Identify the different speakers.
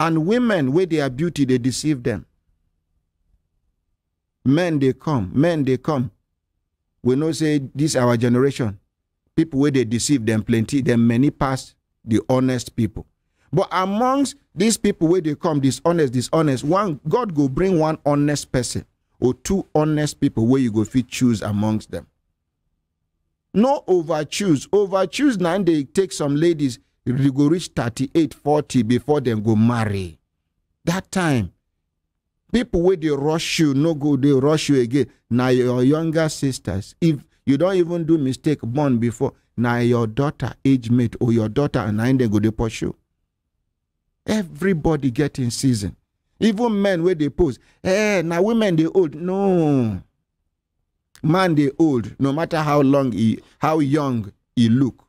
Speaker 1: and women with their beauty they deceive them men they come men they come we know say this our generation people where they deceive them plenty them many pass the honest people but amongst these people where they come dishonest dishonest one god go bring one honest person or two honest people where you go fit choose amongst them no over choose over choose now they take some ladies you go reach 38 40 before dem go marry That time people where they rush you no go they rush you again Now your younger sisters if you don't even do mistake born before now your daughter age mate or your daughter and I dem go push you. everybody get season even men where they pose eh now women they old no man they old no matter how long he how young he look